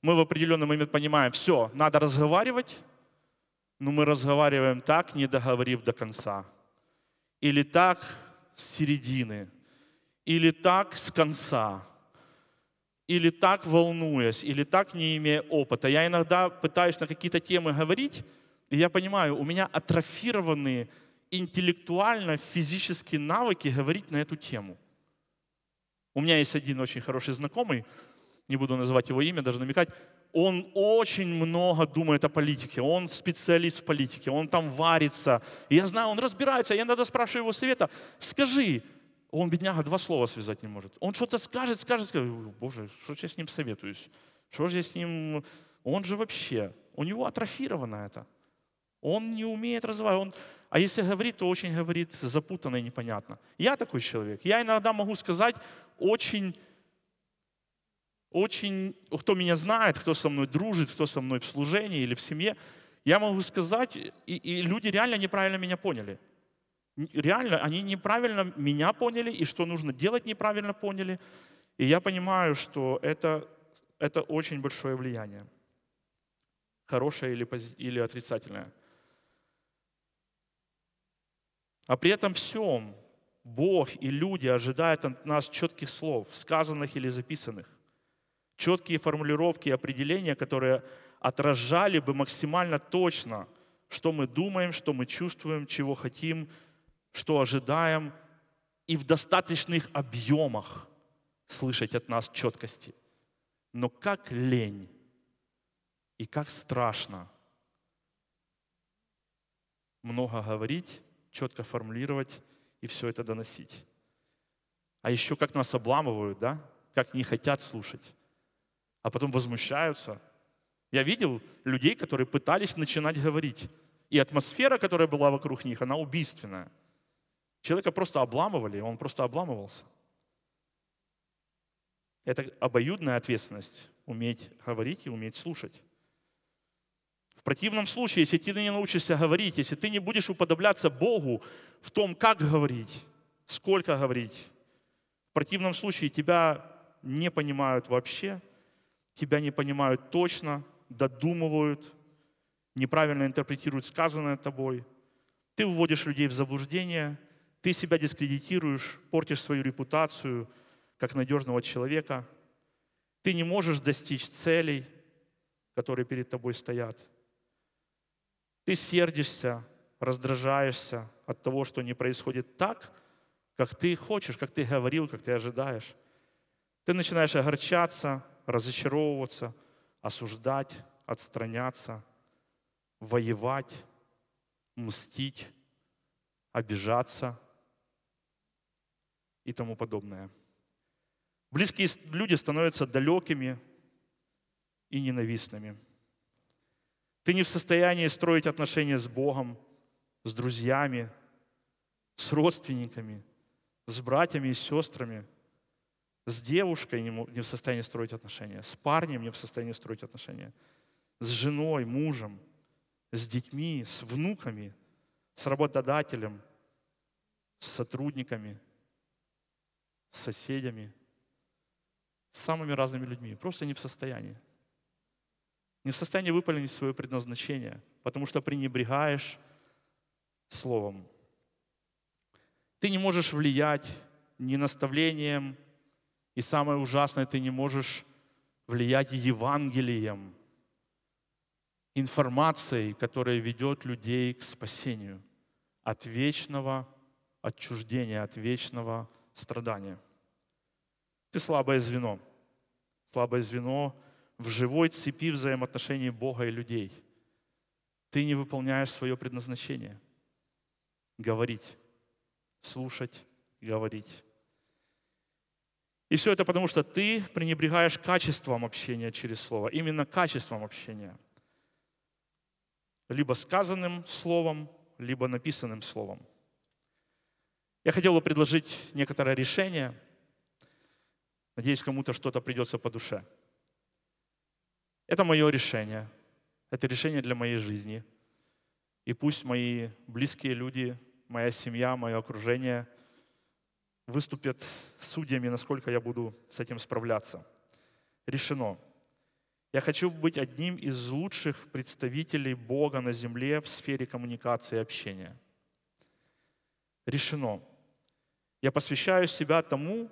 Мы в определенный момент понимаем, все, надо разговаривать, но мы разговариваем так, не договорив до конца. Или так с середины, или так с конца или так волнуясь, или так не имея опыта. Я иногда пытаюсь на какие-то темы говорить, и я понимаю, у меня атрофированные интеллектуально физические навыки говорить на эту тему. У меня есть один очень хороший знакомый, не буду называть его имя, даже намекать, он очень много думает о политике, он специалист в политике, он там варится. Я знаю, он разбирается, я иногда спрашиваю его совета, скажи, он, бедняга, два слова связать не может. Он что-то скажет, скажет, скажет. Боже, что же я с ним советуюсь? Что же я с ним... Он же вообще... У него атрофировано это. Он не умеет развивать. Он... А если говорит, то очень говорит запутанно и непонятно. Я такой человек. Я иногда могу сказать очень очень, кто меня знает, кто со мной дружит, кто со мной в служении или в семье, я могу сказать, и, и люди реально неправильно меня поняли реально они неправильно меня поняли, и что нужно делать неправильно поняли. И я понимаю, что это, это очень большое влияние, хорошее или, или отрицательное. А при этом всем Бог и люди ожидают от нас четких слов, сказанных или записанных, четкие формулировки и определения, которые отражали бы максимально точно, что мы думаем, что мы чувствуем, чего хотим, что ожидаем, и в достаточных объемах слышать от нас четкости. Но как лень и как страшно много говорить, четко формулировать и все это доносить. А еще как нас обламывают, да? Как не хотят слушать. А потом возмущаются. Я видел людей, которые пытались начинать говорить. И атмосфера, которая была вокруг них, она убийственная. Человека просто обламывали, он просто обламывался. Это обоюдная ответственность – уметь говорить и уметь слушать. В противном случае, если ты не научишься говорить, если ты не будешь уподобляться Богу в том, как говорить, сколько говорить, в противном случае тебя не понимают вообще, тебя не понимают точно, додумывают, неправильно интерпретируют сказанное тобой. Ты вводишь людей в заблуждение – ты себя дискредитируешь, портишь свою репутацию как надежного человека. Ты не можешь достичь целей, которые перед тобой стоят. Ты сердишься, раздражаешься от того, что не происходит так, как ты хочешь, как ты говорил, как ты ожидаешь. Ты начинаешь огорчаться, разочаровываться, осуждать, отстраняться, воевать, мстить, обижаться – и тому подобное. Близкие люди становятся далекими и ненавистными. Ты не в состоянии строить отношения с Богом, с друзьями, с родственниками, с братьями и сестрами. С девушкой не в состоянии строить отношения, с парнем не в состоянии строить отношения, с женой, мужем, с детьми, с внуками, с работодателем, с сотрудниками – с соседями, с самыми разными людьми. Просто не в состоянии. Не в состоянии выполнить свое предназначение, потому что пренебрегаешь словом. Ты не можешь влиять ни наставлением, и самое ужасное, ты не можешь влиять Евангелием, информацией, которая ведет людей к спасению от вечного отчуждения, от вечного страдания. Ты слабое звено. Слабое звено в живой цепи взаимоотношений Бога и людей. Ты не выполняешь свое предназначение. Говорить, слушать, говорить. И все это потому, что ты пренебрегаешь качеством общения через слово, именно качеством общения. Либо сказанным словом, либо написанным словом. Я хотел бы предложить некоторое решение. Надеюсь, кому-то что-то придется по душе. Это мое решение. Это решение для моей жизни. И пусть мои близкие люди, моя семья, мое окружение выступят судьями, насколько я буду с этим справляться. Решено. Я хочу быть одним из лучших представителей Бога на земле в сфере коммуникации и общения. Решено. Я посвящаю себя тому,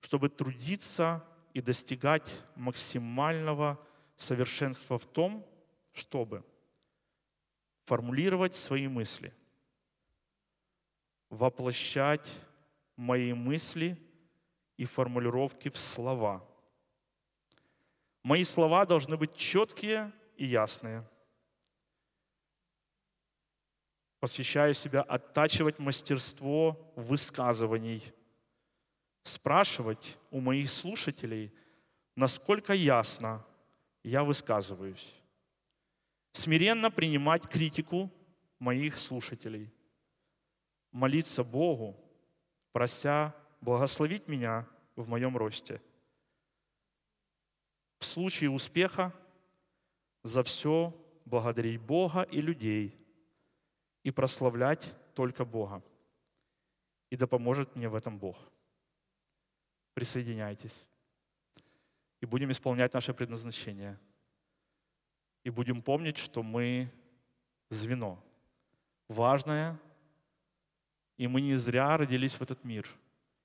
чтобы трудиться и достигать максимального совершенства в том, чтобы формулировать свои мысли, воплощать мои мысли и формулировки в слова. Мои слова должны быть четкие и ясные – посвящаю себя оттачивать мастерство высказываний, спрашивать у моих слушателей, насколько ясно я высказываюсь, смиренно принимать критику моих слушателей, молиться Богу, прося благословить меня в моем росте. В случае успеха за все благодарить Бога и людей – и прославлять только Бога. И да поможет мне в этом Бог. Присоединяйтесь. И будем исполнять наше предназначение. И будем помнить, что мы звено важное, и мы не зря родились в этот мир.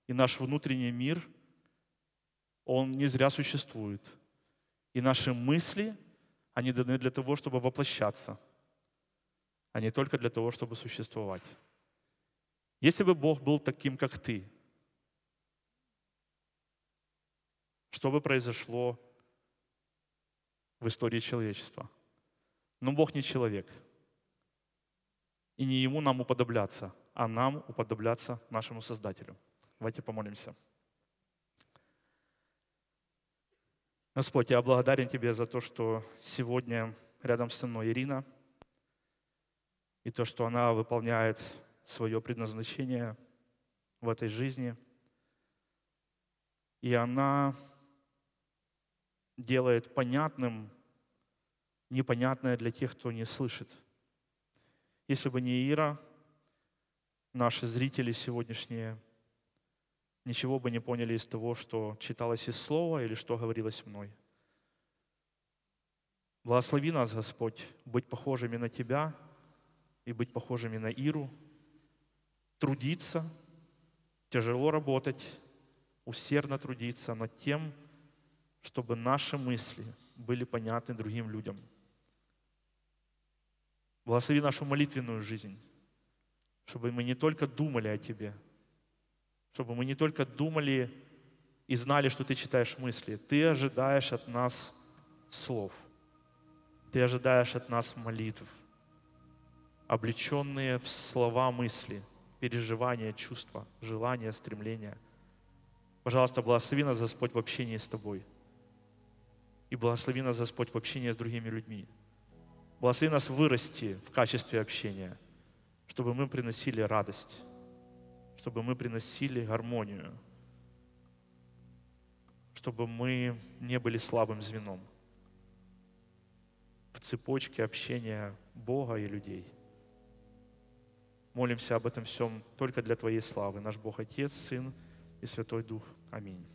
И наш внутренний мир, он не зря существует. И наши мысли, они даны для того, чтобы воплощаться – а не только для того, чтобы существовать. Если бы Бог был таким, как ты, что бы произошло в истории человечества? Но ну, Бог не человек. И не Ему нам уподобляться, а нам уподобляться нашему Создателю. Давайте помолимся. Господь, я благодарен Тебе за то, что сегодня рядом со мной Ирина – и то, что она выполняет свое предназначение в этой жизни. И она делает понятным непонятное для тех, кто не слышит. Если бы не Ира, наши зрители сегодняшние ничего бы не поняли из того, что читалось из слова или что говорилось мной. Благослови нас, Господь, быть похожими на Тебя – и быть похожими на Иру, трудиться, тяжело работать, усердно трудиться над тем, чтобы наши мысли были понятны другим людям. Благослови нашу молитвенную жизнь, чтобы мы не только думали о Тебе, чтобы мы не только думали и знали, что Ты читаешь мысли. Ты ожидаешь от нас слов. Ты ожидаешь от нас молитв облеченные в слова мысли, переживания, чувства, желания, стремления. Пожалуйста, благослови нас, Господь, в общении с Тобой. И благослови нас, Господь, в общении с другими людьми. Благослови нас вырасти в качестве общения, чтобы мы приносили радость, чтобы мы приносили гармонию, чтобы мы не были слабым звеном в цепочке общения Бога и людей. Молимся об этом всем только для Твоей славы. Наш Бог Отец, Сын и Святой Дух. Аминь.